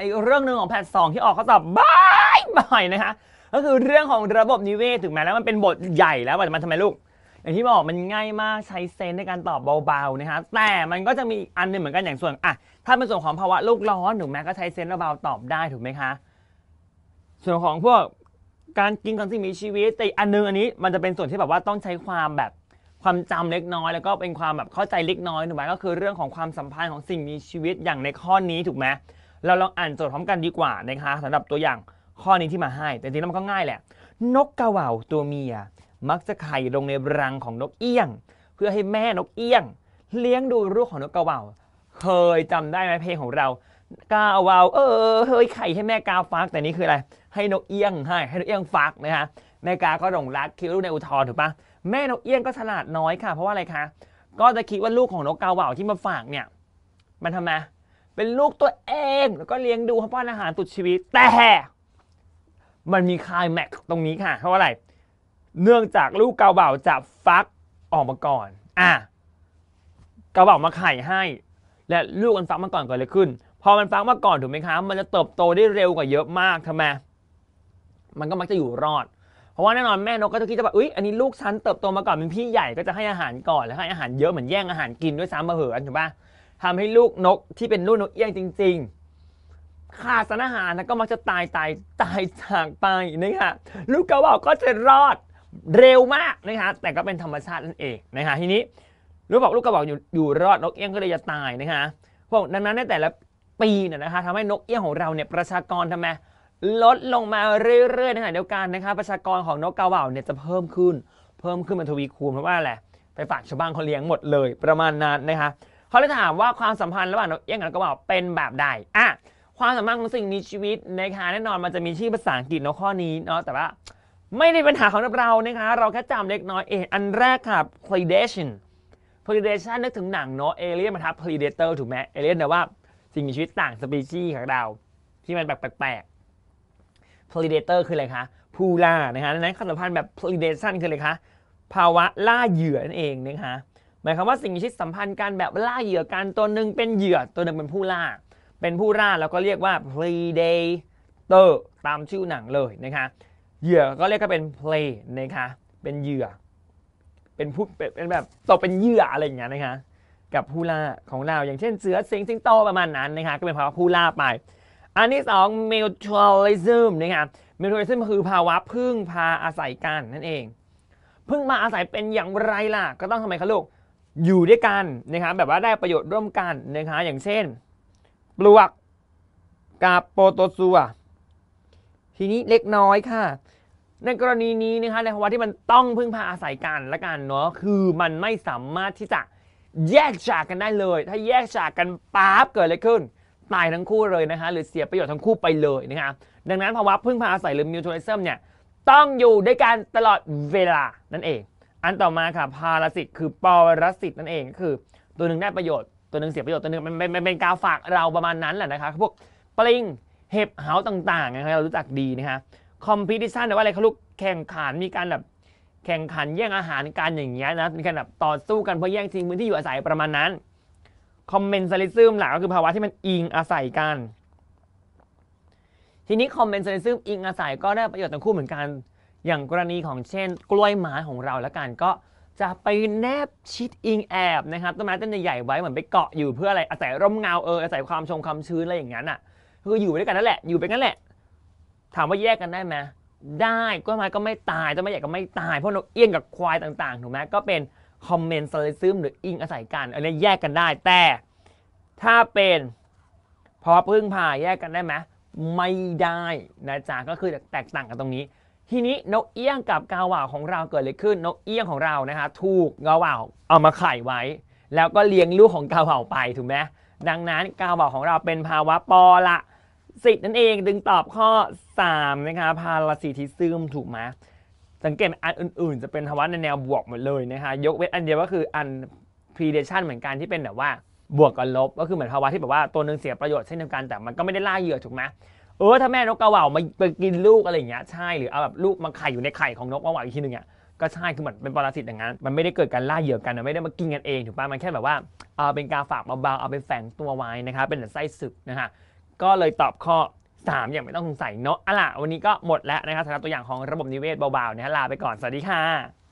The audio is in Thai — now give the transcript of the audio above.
อีกเรื่องหนึ่งของแพทสองที่ออกข้อสอบบ่ายยนะคะก็คือเรื่องของระบบนิเวศถึงแม้แล้วมันเป็นบทใหญ่แล้วแต่มันทำไมลูก อย่างที่บอกมันง่ายมากใช้เซนในการตอบเบาๆนะคะแต่มันก็จะมีอันนึงเหมือนกันอย่างส่วนอ่ะถ้าเป็นส่วนของภาวะโลกร้อนถึงแม้ก็ใช้เซนเบาๆตอบได้ถูกไหมคะส่วนของพวกการกินของสิ่งมีชีวิตแต่อันนึงอันนี้มันจะเป็นส่วนที่แบบว่าต้องใช้ความแบบความจำเล็กน้อยแล้วก็เป็นความแบบเข้าใจเล็กน้อยถูกไหมก็คือเรื่องของความสัมพันธ์ของสิ่งมีชีวิตอย่างในข้อนี้ถูกไหมเราลองอ่านโจทย์พร้อมกันดีกว่านะคะสำหรับตัวอย่างข้อนี้ ที่มาให้ แต่จริงๆแล้วมันก็ง่ายแหละ นกกระว่าวตัวเมียมักจะไข่ลงในรังของนกเอี้ยง เพื่อให้แม่นกเอี้ยง เลี้ยงดูลูกของนกกระว่าวเคยจำได้ไหมเพลงของเรา กาวาวเออเฮ้ยไข่ให้แม่กาฟักแต่นี่คืออะไรให้นกเอี้ยงให้ ให้นกเอี้ยงฟักนะฮะแม่กาก็หลงรักคิดลูกในอุทธรถูกปะแม่นกเอี้ยงก็ฉลาดน้อยค่ะเพราะว่าอะไรคะก็จะคิดว่าลูกของนกกาว่าวที่มาฝากเนี่ยมันทำไมเป็นลูกตัวเองแล้วก็เลี้ยงดูเขาป้อนอาหารตุดชีวิต แต่ มันมีคายแม็กตรงนี้ค่ะเพราะอะไร เนื่องจากลูกเกาเบ่าจะฟักออกมาก่อน อ่ะ เกาเบ่ามาไข่ให้ และลูกมันฟักมาก่อนก่อนเลยขึ้นพอมันฟักมาก่อนถูกไหมคะมันจะเติบโตได้เร็วกว่าเยอะมากทำไมมันก็มักจะอยู่รอด เพราะว่าแน่นอนแม่นกก็จะคิดว่าอุ้ยอันนี้ลูกฉันเติบโตมาก่อนเป็นพี่ใหญ่ก็จะให้อาหารก่อนแล้วให้อาหารเยอะเหมือนแย่งอาหารกินด้วยซ้ำมาเหอถูกปะทำให้ลูกนกที่เป็นลูกนกเอี้ยงจริงๆขาดสารอาหารนะก็มักจะตายตายตายจากไปนะคะลูกกระบอกก็จะรอดเร็วมากนะคะแต่ก็เป็นธรรมชาตินั่นเองนะคะทีนี้ลูกบอกลูกกระบอกอยู่อยู่รอดนกเอี้ยงก็เลยจะตายนะคะพวกดังนั้นในแต่ละปีเนี่ยนะคะทำให้นกเอี้ยงของเราเนี่ยประชากรทำไมลดลงมาเรื่อยๆในขณะเดียวกันนะคะ ประชากรของนกกาเบวาเนี่ยจะเพิ่มขึ้น เพิ่มขึ้นมปนทวีคูณเพราะว่าอะไรไปฝากชาวบ้านเขาเลี้ยงหมดเลยประมาณนั้นนะคะเขาเลยถามว่าความสัมพันธ์ระหว่างนกเอี้ยงกับนกกระบอกเป็นแบบใดอ่ะความสัมพันธ์ของสิ่งมีชีวิตนะคะแน่นอนมันจะมีชื่อภาษาอังกฤษเนาะข้อนี้เนาะแต่ว่าไม่ได้ปัญหาของเรานะคะ เราแค่จำเล็กน้อยเองอันแรกค่ะ predation predation นึกถึงหนังเนาะ alien มาทับ predator ถูกไหม alien แต่ว่าสิ่งมีชีวิตต่างสปีชีส์ของเราที่มันแแปลกๆ predator คืออะไรคะผู้ล่านะคะนั้นความสัมพันธ์แบบ predation คืออะไรคะภาวะล่าเหยื่อนั่นเองนะคะหมายความว่าสิ่งมีชีวิตสัมพันธ์กันแบบล่าเหยื่อกันตัวหนึ่งเป็นเหยื่อตัวหนึ่งเป็นผู้ล่า เป็นผู้ล่าแล้วก็เรียกว่า predator ตามชื่อหนังเลยนะคะเหยื่อก็เรียกก็เป็น prey นะคะเป็นเหยื่อ เป็นผู้เป็นแบบตกเป็นเหยื่ออะไรอย่างเงี้ยนะคะกับผู้ล่าของเราอย่างเช่นเสือสิงสิงโตประมาณนั้นนะคะก็เป็นภาวะผู้ล่าไป อันที่สอง mutualism นะคะ mutualism คือภาวะพึ่งพาอาศัยกันนั่นเองพึ่งมาอาศัยเป็นอย่างไรล่ะก็ต้องทำไมคะลูกอยู่ด้วยกันนะครับแบบว่าได้ประโยชน์ร่วมกันนะครับอย่างเช่นปลวก กับโปโตซัวทีนี้เล็กน้อยค่ะ ในกรณีนี้นะคะในภาวะที่มันต้องพึ่งพาอาศัยกันละกันเนาะคือมันไม่สามารถที่จะแยกจากกันได้เลย ถ้าแยกจากกันปั๊บเกิดอะไรขึ้น ตายทั้งคู่เลยนะคะหรือเสียประโยชน์ทั้งคู่ไปเลยนะคะดังนั้นภาวะพึ่งพาอาศัยหรือมิวทัลิซึมเนี่ยต้องอยู่ด้วยกันตลอดเวลานั่นเองอันต่อมาค่ะพาราสิตคือปรสิตนั่นเองก็คือตัวหนึ่งได้ประโยชน์ตัวหนึ่งเสียประโยชน์ ตัวหนึ่งมันเป็นเป็นกาฝากเราประมาณนั้นแหละนะคะพวกปลิง เห็บเหาต่างๆนะครับเรารู้จักดีนะคะคอมพิติชันแต่ว่าอะไรเขาลุกแข่งขันมีการแบบแข่งขันแย่งอาหารกันอย่างเงี้ยนะมีการแบบต่อสู้กันเพื่อแย่งชิงพื้นที่อยู่อาศัยประมาณนั้นคอมเมนซาลิซึมหลักก็คือภาวะที่มันอิงอาศัยกันทีนี้คอมเมนซาลิซึมอิงอาศัยก็ได้ประโยชน์ทั้งคู่เหมือนกันอย่างกรณีของเช่นกล้วยไม้ของเราแล้วกันก็จะไปแนบชิดอิงแอบนะครับต้นไม้ต้นใหญ่ไว้เหมือนไปเกาะอยู่เพื่ออะไรอาศัยร่มเงาเอออาศัยความชงความชื้นอะไรอย่างนั้นอ่ะคืออยู่ด้วยกันนั่นแหละอยู่ไปงั้นแหละถามว่าแยกกันได้ไหมได้กล้วยไม้ก็ไม่ตายต้นไม้ใหญ่ก็ไม่ตาย เพราะนกเอี้ยงกับควายต่าง ๆถูกไหมก็เป็นคอมเมนต์ซลิซึมหรืออิงอาศัยกันอันนี้แยกกันได้แต่ ถ้าเป็นพอพึ่งพาแยกกันได้ไหมไม่ได้นะจ๊ะก็คือแตกต่างกันตรงนี้ทีนี้นกเอี้ยงกับกาวาวของเราเกิดอะไรขึ้น นกเอี้ยงของเรานะคะถูกกาวาวเอามาไข่ไว้ แล้วก็เลี้ยงลูกของกาวาวไปถูกไหมดังนั้นกาวาวของเราเป็นภาวะปอละสิทธิ์นั่นเองดึงตอบข้อ3นะคะพาราสิทิซึมถูกไหมสังเกตอันอื่นๆ จะเป็นภาวะในแนวบวกหมดเลยนะคะยกเว้นอันเดียวก็คืออัน predation เหมือนกันที่เป็นแบบว่าบวกกับลบก็คือเหมือนภาวะที่แบบว่าตัวหนึ่งเสียประโยชน์เช่นเดียวกันแต่มันก็ไม่ได้ล่าเหยื่อถูกไหมเออถ้าแม่นกกระว่ามาไปกินลูกอะไรอย่างเงี้ยใช่หรือเอาแบบลูกมาไข่อยู่ในไข่ของนกกระว่าอีกทีหนึ่งอ่ะก็ใช่ คือเหมือนเป็นปรสิตอย่างนั้นมันไม่ได้เกิดการล่าเหยื่อกันนะไม่ได้มากินกันเองถูกป่ะมันแค่แบบว่า เอาเป็นการฝากเบาๆเอาไปแฝงตัวไว้นะครับเป็นไส้ศึกนะฮะก็เลยตอบข้อ 3 อย่างไม่ต้องสงสัยเนาะอ่ะล่ะวันนี้ก็หมดแล้วนะครับสำหรับตัวอย่างของระบบนิเวศเบาๆนะฮะลาไปก่อนสวัสดีค่ะ